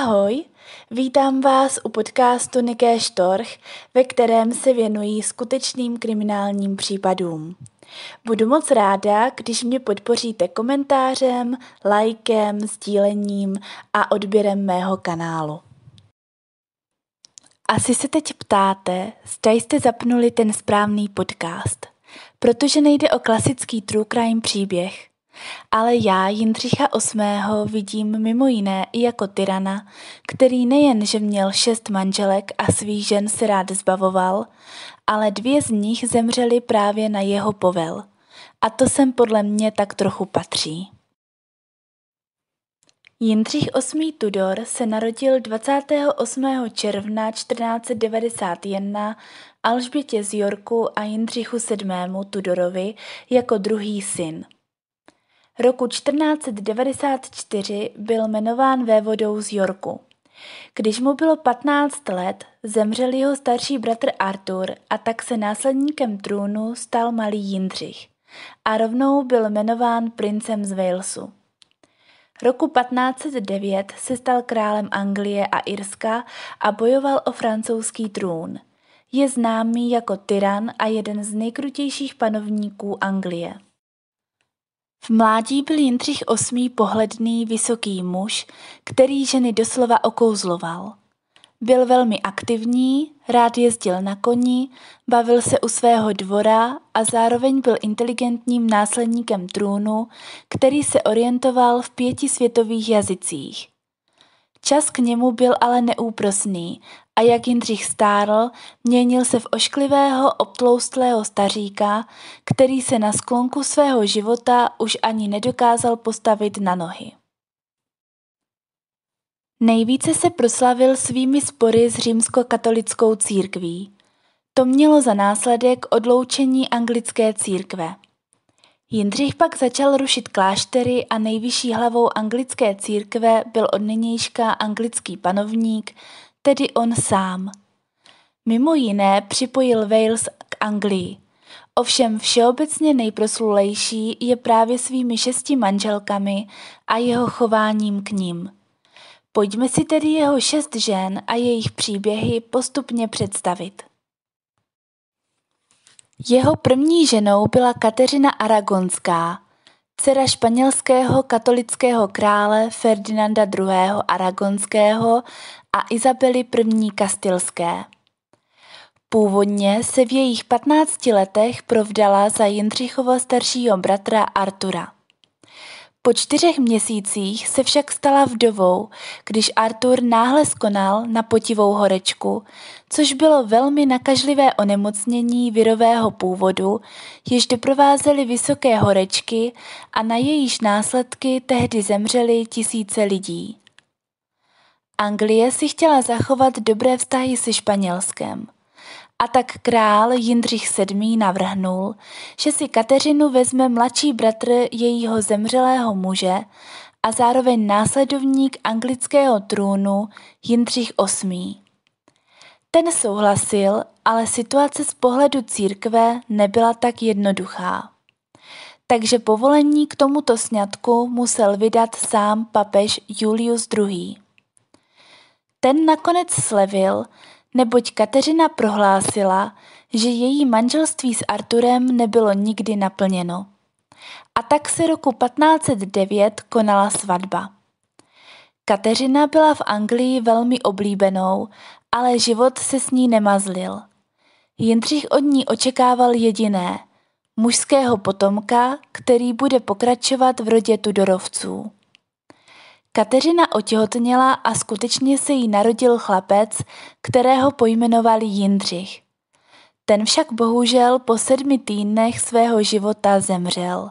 Ahoj, vítám vás u podcastu Niké Štorch, ve kterém se věnují skutečným kriminálním případům. Budu moc ráda, když mě podpoříte komentářem, lajkem, sdílením a odběrem mého kanálu. Asi se teď ptáte, zda jste zapnuli ten správný podcast, protože nejde o klasický true crime příběh – ale já Jindřicha VIII. vidím mimo jiné i jako tyrana, který nejenže měl šest manželek a svých žen se rád zbavoval, ale dvě z nich zemřely právě na jeho povel. A to sem podle mě tak trochu patří. Jindřich VIII. Tudor se narodil 28. června 1491 Alžbětě z Jorku a Jindřichu VII. Tudorovi jako druhý syn – roku 1494 byl jmenován vévodou z Yorku. Když mu bylo 15 let, zemřel jeho starší bratr Artur a tak se následníkem trůnu stal malý Jindřich a rovnou byl jmenován princem z Walesu. Roku 1509 se stal králem Anglie a Irska a bojoval o francouzský trůn. Je známý jako tyran a jeden z nejkrutějších panovníků Anglie. V mládí byl Jindřich VIII pohledný vysoký muž, který ženy doslova okouzloval. Byl velmi aktivní, rád jezdil na koni, bavil se u svého dvora a zároveň byl inteligentním následníkem trůnu, který se orientoval v pěti světových jazycích. Čas k němu byl ale neúprosný a jak Jindřich stárl, měnil se v ošklivého, obtloustlého staříka, který se na sklonku svého života už ani nedokázal postavit na nohy. Nejvíce se proslavil svými spory s římskokatolickou církví. To mělo za následek odloučení anglické církve. Jindřich pak začal rušit kláštery a nejvyšší hlavou anglické církve byl od nynějška anglický panovník tedy on sám. Mimo jiné připojil Wales k Anglii. Ovšem všeobecně nejproslulejší je právě svými šesti manželkami a jeho chováním k ním. Pojďme si tedy jeho šest žen a jejich příběhy postupně představit. Jeho první ženou byla Kateřina Aragonská, Dcera španělského katolického krále Ferdinanda II. Aragonského a Izabely I. Kastilské. Původně se v jejich 15 letech provdala za Jindřichova staršího bratra Artura. Po čtyřech měsících se však stala vdovou, když Artur náhle skonal na potivou horečku, což bylo velmi nakažlivé onemocnění virového původu, jež doprovázely vysoké horečky a na jejíž následky tehdy zemřeli tisíce lidí. Anglie si chtěla zachovat dobré vztahy se Španělskem. A tak král Jindřich VII. navrhnul, že si Kateřinu vezme mladší bratr jejího zemřelého muže a zároveň následovník anglického trůnu Jindřich VIII. Ten souhlasil, ale situace z pohledu církve nebyla tak jednoduchá. Takže povolení k tomuto sňatku musel vydat sám papež Julius II. Ten nakonec slevil, neboť Kateřina prohlásila, že její manželství s Arturem nebylo nikdy naplněno. A tak se roku 1509 konala svatba. Kateřina byla v Anglii velmi oblíbenou, ale život se s ní nemazlil. Jindřich od ní očekával jediné mužského potomka, který bude pokračovat v rodě Tudorovců. Kateřina otěhotněla a skutečně se jí narodil chlapec, kterého pojmenovali Jindřich. Ten však bohužel po sedmi týdnech svého života zemřel.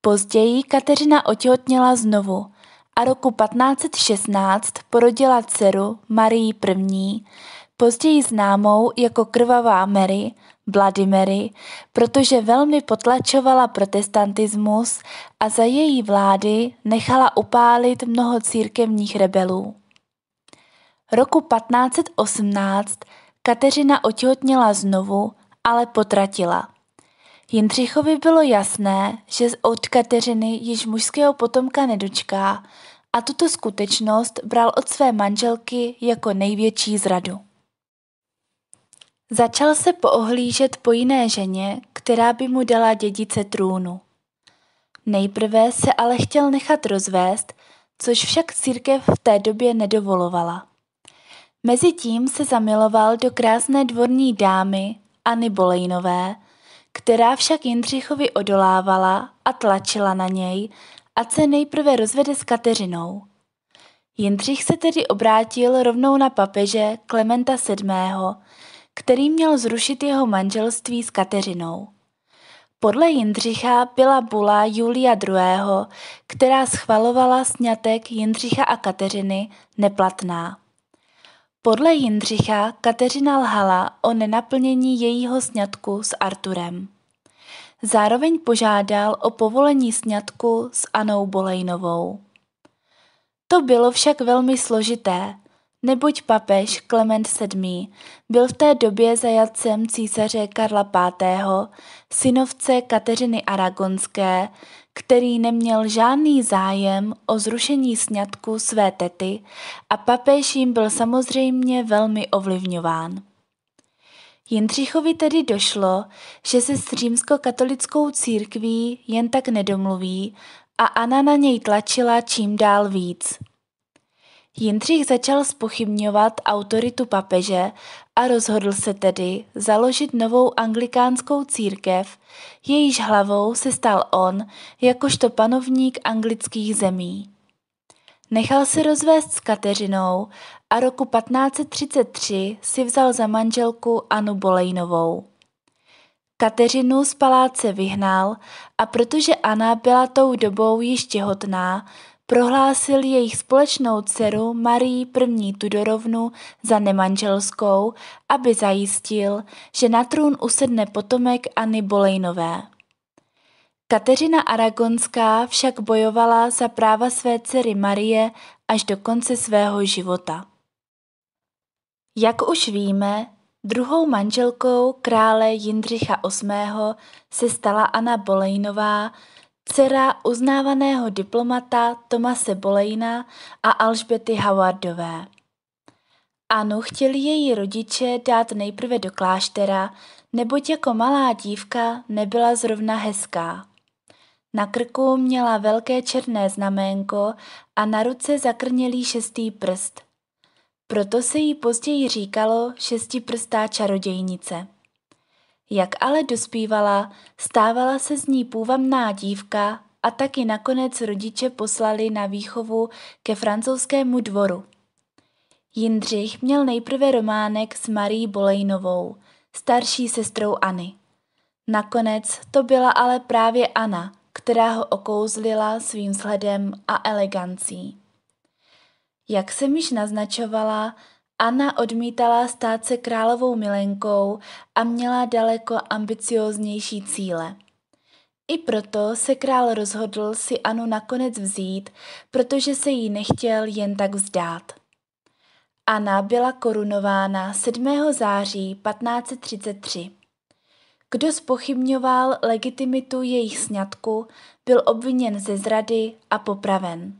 Později Kateřina otěhotněla znovu a roku 1516 porodila dceru Marii I., později známou jako krvavá Mary, Bloody Mary, protože velmi potlačovala protestantismus a za její vlády nechala upálit mnoho církevních rebelů. Roku 1518 Kateřina otěhotněla znovu, ale potratila. Jindřichovi bylo jasné, že od Kateřiny již mužského potomka nedočká a tuto skutečnost bral od své manželky jako největší zradu. Začal se poohlížet po jiné ženě, která by mu dala dědice trůnu. Nejprve se ale chtěl nechat rozvést, což však církev v té době nedovolovala. Mezitím se zamiloval do krásné dvorní dámy Anny Bolejnové, která však Jindřichovi odolávala a tlačila na něj, a se nejprve rozvede s Kateřinou. Jindřich se tedy obrátil rovnou na papeže Klementa VII., který měl zrušit jeho manželství s Kateřinou. Podle Jindřicha byla bula Julia II., která schvalovala sňatek Jindřicha a Kateřiny, neplatná. Podle Jindřicha Kateřina lhala o nenaplnění jejího sňatku s Arturem. Zároveň požádal o povolení sňatku s Anou Bolejnovou. To bylo však velmi složité, neboť papež Klement VII. byl v té době zajatcem císaře Karla V., synovce Kateřiny Aragonské, který neměl žádný zájem o zrušení sňatku své tety a papež jim byl samozřejmě velmi ovlivňován. Jindřichovi tedy došlo, že se s římskokatolickou církví jen tak nedomluví a Anna na něj tlačila čím dál víc. Jindřich začal spochybňovat autoritu papeže a rozhodl se tedy založit novou anglikánskou církev, jejíž hlavou se stal on jakožto panovník anglických zemí. Nechal se rozvést s Kateřinou a roku 1533 si vzal za manželku Anu Bolejnovou. Kateřinu z paláce vyhnal a protože Anna byla tou dobou již těhotná, prohlásil jejich společnou dceru Marii I. Tudorovnu za nemanželskou, aby zajistil, že na trůn usedne potomek Anny Bolejnové. Kateřina Aragonská však bojovala za práva své dcery Marie až do konce svého života. Jak už víme, druhou manželkou krále Jindřicha VIII se stala Anna Bolejnová, Dcera uznávaného diplomata Tomase Bolejna a Alžbety Howardové. Anu chtěli její rodiče dát nejprve do kláštera, neboť jako malá dívka nebyla zrovna hezká. Na krku měla velké černé znaménko a na ruce zakrnělý šestý prst. Proto se jí později říkalo šestiprstá čarodějnice. Jak ale dospívala, stávala se z ní půvabná dívka a taky nakonec rodiče poslali na výchovu ke francouzskému dvoru. Jindřich měl nejprve románek s Marí Bolejnovou, starší sestrou Anny. Nakonec to byla ale právě Anna, která ho okouzlila svým sledem a elegancí. Jak jsem již naznačovala, Anna odmítala stát se královou milenkou a měla daleko ambicióznější cíle. I proto se král rozhodl si Anu nakonec vzít, protože se jí nechtěl jen tak vzdát. Anna byla korunována 7. září 1533. Kdo spochybňoval legitimitu jejich sňatku, byl obviněn ze zrady a popraven.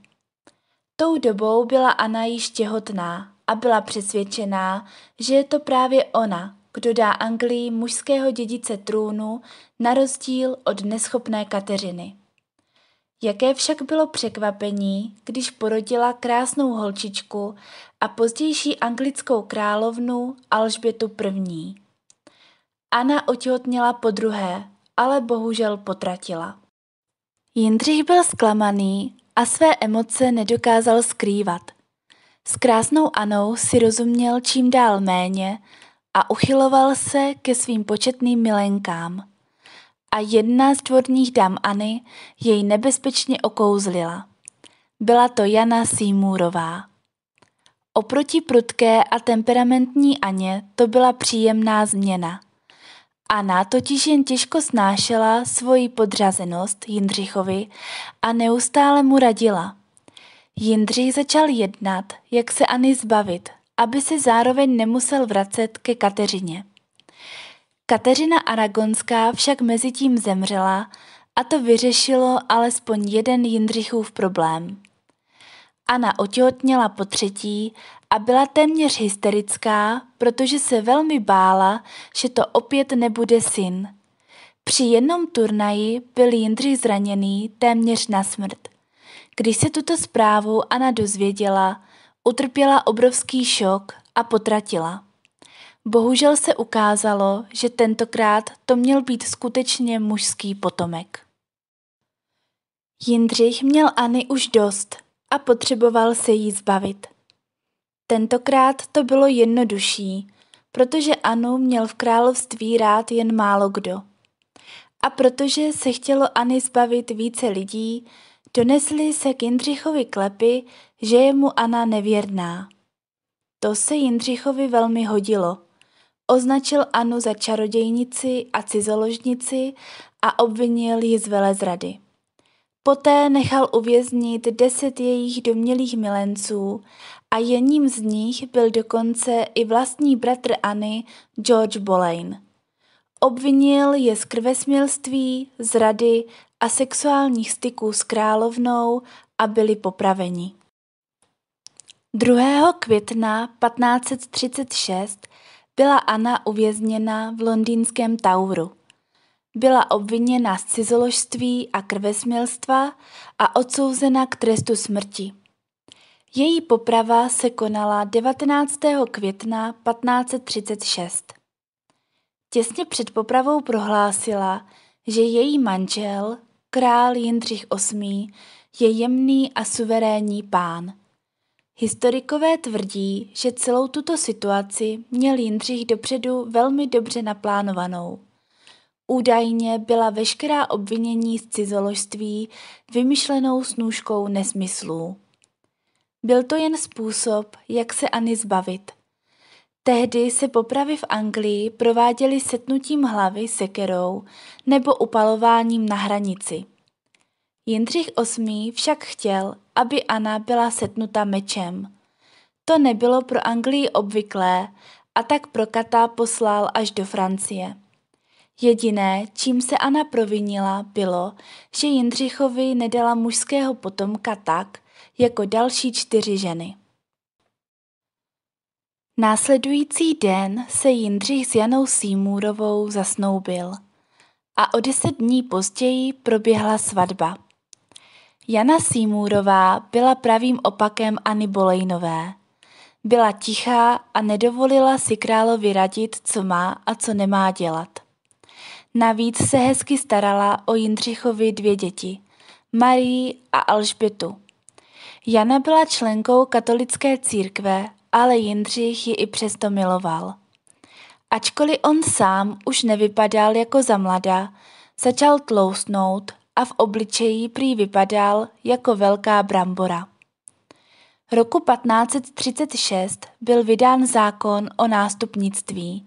Tou dobou byla Anna již těhotná a byla přesvědčená, že je to právě ona, kdo dá Anglii mužského dědice trůnu na rozdíl od neschopné Kateřiny. Jaké však bylo překvapení, když porodila krásnou holčičku a pozdější anglickou královnu Alžbětu I. Anna otěhotněla po druhé, ale bohužel potratila. Jindřich byl zklamaný a své emoce nedokázal skrývat. S krásnou Anou si rozuměl čím dál méně a uchyloval se ke svým početným milenkám. A jedna z dvorních Any jej nebezpečně okouzlila. Byla to Jana Simůrová. Oproti prudké a temperamentní Aně to byla příjemná změna. Anna totiž jen těžko snášela svoji podřazenost Jindřichovi a neustále mu radila – Jindřich začal jednat, jak se Anny zbavit, aby se zároveň nemusel vracet ke Kateřině. Kateřina Aragonská však mezi tím zemřela a to vyřešilo alespoň jeden Jindřichův problém. Anna otěhotněla po třetí a byla téměř hysterická, protože se velmi bála, že to opět nebude syn. Při jednom turnaji byl Jindřich zraněný téměř na smrt. Když se tuto zprávu Anna dozvěděla, utrpěla obrovský šok a potratila. Bohužel se ukázalo, že tentokrát to měl být skutečně mužský potomek. Jindřich měl Anny už dost a potřeboval se jí zbavit. Tentokrát to bylo jednodušší, protože Anu měl v království rád jen málo kdo. A protože se chtělo Anny zbavit více lidí, Donesli se k Jindřichovi klepy, že je mu Anna nevěrná. To se Jindřichovi velmi hodilo. Označil Anu za čarodějnici a cizoložnici a obvinil ji z velezrady. Poté nechal uvěznit deset jejich domělých milenců a jedním z nich byl dokonce i vlastní bratr Anny George Boleyn. Obvinil je z krvesmilství, zrady a sexuálních styků s královnou a byli popraveni. 2. května 1536 byla Anna uvězněna v londýnském Tauru. Byla obviněna z cizoložství a krvesmilstva a odsouzena k trestu smrti. Její poprava se konala 19. května 1536. Těsně před popravou prohlásila, že její manžel, král Jindřich VIII je jemný a suverénní pán. Historikové tvrdí, že celou tuto situaci měl Jindřich dopředu velmi dobře naplánovanou. Údajně byla veškerá obvinění z cizoložství vymyšlenou snůžkou nesmyslů. Byl to jen způsob, jak se Ani zbavit – Tehdy se popravy v Anglii prováděly setnutím hlavy sekerou nebo upalováním na hranici. Jindřich VIII. však chtěl, aby Anna byla setnuta mečem. To nebylo pro Anglii obvyklé a tak prokatá poslal až do Francie. Jediné, čím se Anna provinila, bylo, že Jindřichovi nedala mužského potomka tak, jako další čtyři ženy. Následující den se Jindřich s Janou Símůrovou zasnoubil a o deset dní později proběhla svatba. Jana Símůrová byla pravým opakem Anny Bolejnové. Byla tichá a nedovolila si královi radit, co má a co nemá dělat. Navíc se hezky starala o Jindřichovi dvě děti, Marii a Alžbětu. Jana byla členkou katolické církve ale Jindřich ji i přesto miloval. Ačkoliv on sám už nevypadal jako za mlada, začal tloustnout a v obličeji prý vypadal jako velká brambora. Roku 1536 byl vydán zákon o nástupnictví.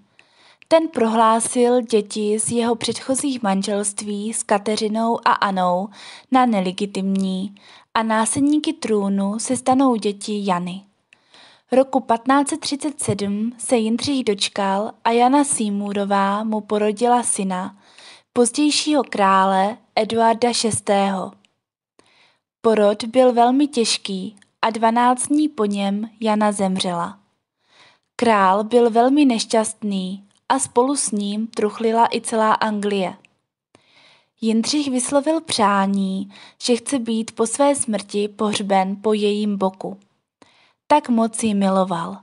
Ten prohlásil děti z jeho předchozích manželství s Kateřinou a Anou na nelegitimní a násedníky trůnu se stanou děti Jany. Roku 1537 se Jindřich dočkal a Jana Sýmurová mu porodila syna, pozdějšího krále Eduarda VI. Porod byl velmi těžký a 12 dní po něm Jana zemřela. Král byl velmi nešťastný a spolu s ním truchlila i celá Anglie. Jindřich vyslovil přání, že chce být po své smrti pohřben po jejím boku. Tak moc ji miloval.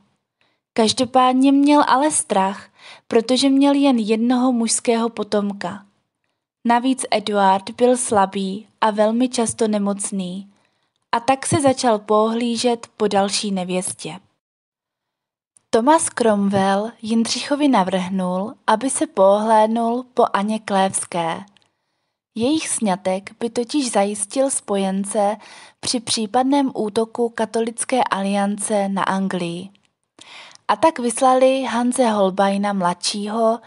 Každopádně měl ale strach, protože měl jen jednoho mužského potomka. Navíc Eduard byl slabý a velmi často nemocný, a tak se začal pohlížet po další nevěstě. Thomas Cromwell Jindřichovi navrhnul, aby se pohlédnul po Aně Klévské – jejich sňatek by totiž zajistil spojence při případném útoku katolické aliance na Anglii. A tak vyslali Hanze Holbeina mladšího,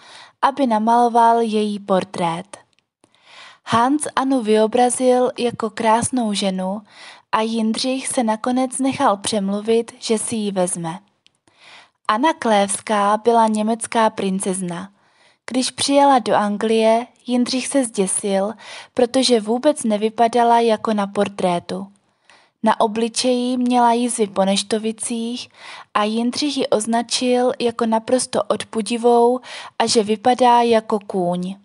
aby namaloval její portrét. Hans Anu vyobrazil jako krásnou ženu a Jindřich se nakonec nechal přemluvit, že si ji vezme. Anna Klévská byla německá princezna. Když přijela do Anglie, Jindřich se zděsil, protože vůbec nevypadala jako na portrétu. Na obličeji měla jízvy po neštovicích a Jindřich ji označil jako naprosto odpudivou a že vypadá jako kůň.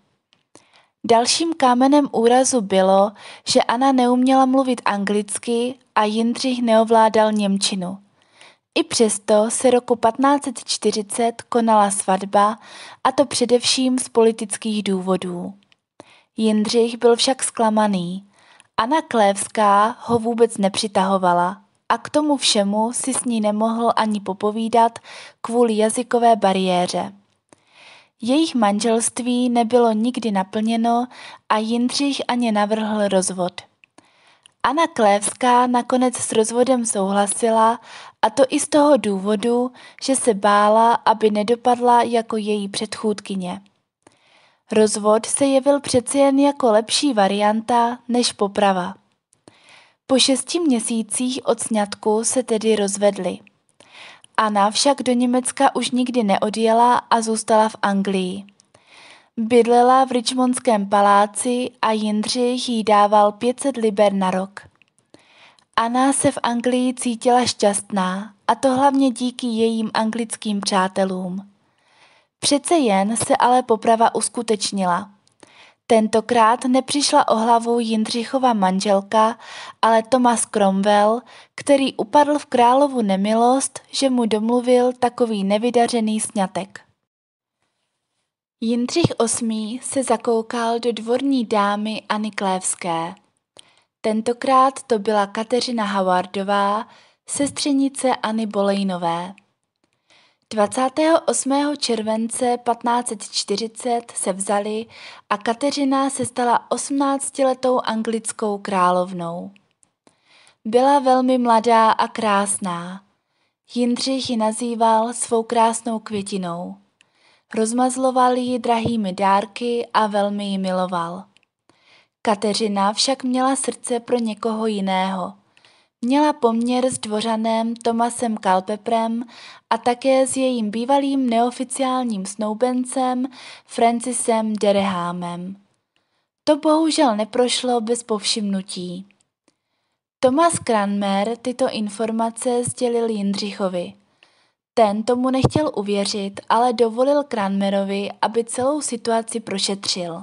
Dalším kámenem úrazu bylo, že Anna neuměla mluvit anglicky a Jindřich neovládal Němčinu. I přesto se roku 1540 konala svatba, a to především z politických důvodů. Jindřich byl však zklamaný. Anna Klévská ho vůbec nepřitahovala a k tomu všemu si s ní nemohl ani popovídat kvůli jazykové bariéře. Jejich manželství nebylo nikdy naplněno a Jindřich ani navrhl rozvod. Anna Klévská nakonec s rozvodem souhlasila a to i z toho důvodu, že se bála, aby nedopadla jako její předchůdkyně. Rozvod se jevil přeci jen jako lepší varianta než poprava. Po šesti měsících od sňatku se tedy rozvedli. Anna však do Německa už nikdy neodjela a zůstala v Anglii. Bydlela v Richmondském paláci a Jindřich jí dával 500 liber na rok. Anna se v Anglii cítila šťastná, a to hlavně díky jejím anglickým přátelům. Přece jen se ale poprava uskutečnila. Tentokrát nepřišla o hlavu Jindřichova manželka, ale Thomas Cromwell, který upadl v královu nemilost, že mu domluvil takový nevydařený sňatek. Jindřich VIII. se zakoukal do dvorní dámy Anny Klévské. Tentokrát to byla Kateřina Howardová, sestřenice Anny Bolejnové. 28. července 1540 se vzali a Kateřina se stala 18-letou anglickou královnou. Byla velmi mladá a krásná. Jindřich ji nazýval svou krásnou květinou. Rozmazloval ji drahými dárky a velmi ji miloval. Kateřina však měla srdce pro někoho jiného. Měla poměr s dvořanem Tomasem Kalpeprem a také s jejím bývalým neoficiálním snoubencem Francisem Derehámem. To bohužel neprošlo bez povšimnutí. Tomas Kranmer tyto informace sdělil Jindřichovi. Ten tomu nechtěl uvěřit, ale dovolil Cranmerovi, aby celou situaci prošetřil.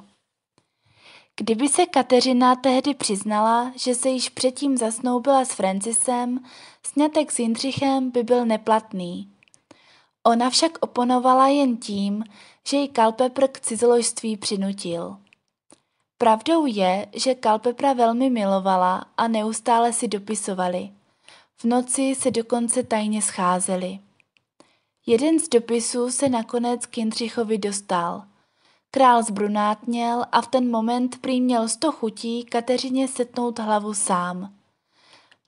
Kdyby se Kateřina tehdy přiznala, že se již předtím zasnoubila s Francisem, snětek s Jindřichem by byl neplatný. Ona však oponovala jen tím, že ji Kalpepr k cizoložství přinutil. Pravdou je, že Kalpepra velmi milovala a neustále si dopisovali. V noci se dokonce tajně scházeli. Jeden z dopisů se nakonec k Jindřichovi dostal. Král zbrunátněl a v ten moment prý měl sto chutí Kateřině setnout hlavu sám.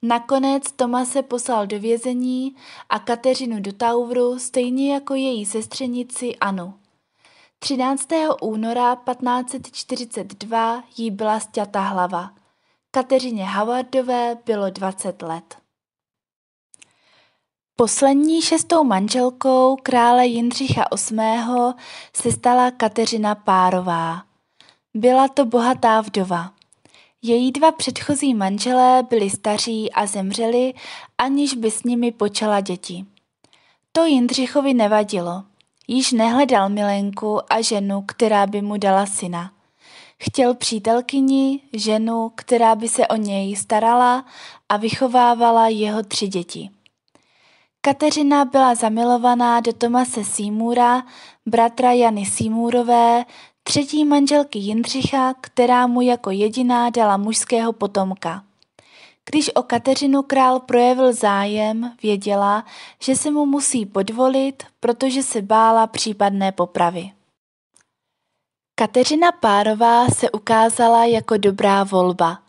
Nakonec Tomase poslal do vězení a Kateřinu do Tauvru, stejně jako její sestřenici Anu. 13. února 1542 jí byla stěta hlava. Kateřině Howardové bylo 20 let. Poslední šestou manželkou krále Jindřicha VIII. se stala Kateřina Párová. Byla to bohatá vdova. Její dva předchozí manželé byli staří a zemřeli, aniž by s nimi počala děti. To Jindřichovi nevadilo. Již nehledal milenku a ženu, která by mu dala syna. Chtěl přítelkyni, ženu, která by se o něj starala a vychovávala jeho tři děti. Kateřina byla zamilovaná do Tomase Simura, bratra Jany Simurové, třetí manželky Jindřicha, která mu jako jediná dala mužského potomka. Když o Kateřinu král projevil zájem, věděla, že se mu musí podvolit, protože se bála případné popravy. Kateřina Párová se ukázala jako dobrá volba –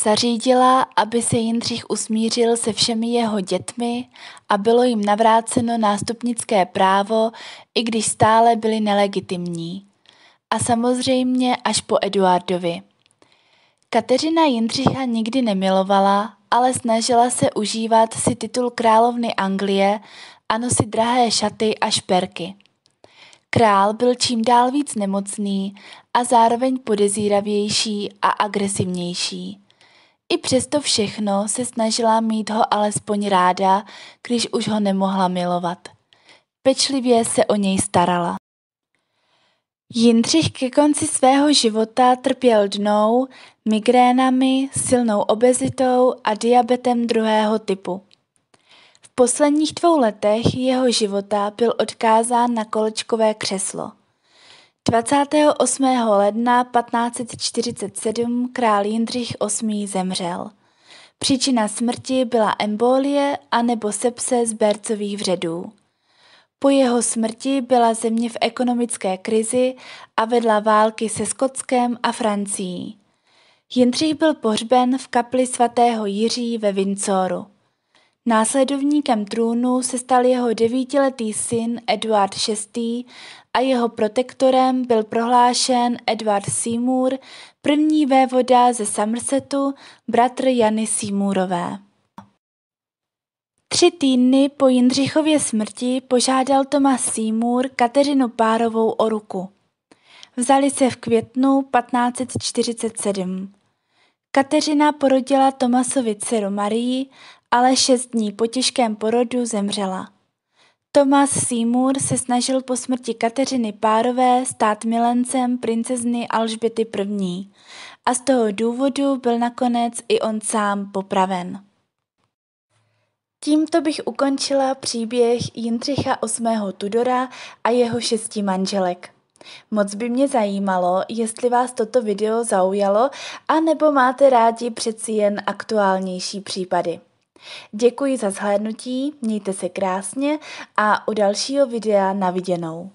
Zařídila, aby se Jindřich usmířil se všemi jeho dětmi a bylo jim navráceno nástupnické právo, i když stále byli nelegitimní. A samozřejmě až po Eduardovi. Kateřina Jindřicha nikdy nemilovala, ale snažila se užívat si titul královny Anglie a nosit drahé šaty a šperky. Král byl čím dál víc nemocný a zároveň podezíravější a agresivnější. I přesto všechno se snažila mít ho alespoň ráda, když už ho nemohla milovat. Pečlivě se o něj starala. Jindřich ke konci svého života trpěl dnou, migrénami, silnou obezitou a diabetem druhého typu. V posledních dvou letech jeho života byl odkázán na kolečkové křeslo. 28. ledna 1547 král Jindřich VIII. zemřel. Příčina smrti byla embolie a nebo sepse z bercových vředů. Po jeho smrti byla země v ekonomické krizi a vedla války se Skotskem a Francií. Jindřich byl pohřben v kapli svatého Jiří ve Vincoru. Následovníkem trůnu se stal jeho devítiletý syn Eduard VI a jeho protektorem byl prohlášen Edward Seymour, první vévoda ze Somersetu, bratr Jany Seymourové. Tři týdny po Jindřichově smrti požádal Thomas Seymour Kateřinu Párovou o ruku. Vzali se v květnu 1547. Kateřina porodila Tomasovi dceru Marii, ale šest dní po těžkém porodu zemřela. Thomas Seymour se snažil po smrti Kateřiny Párové stát milencem princezny Alžběty I. A z toho důvodu byl nakonec i on sám popraven. Tímto bych ukončila příběh Jindřicha VIII. Tudora a jeho šesti manželek. Moc by mě zajímalo, jestli vás toto video zaujalo, a nebo máte rádi přeci jen aktuálnější případy. Děkuji za zhlédnutí, mějte se krásně a u dalšího videa na viděnou.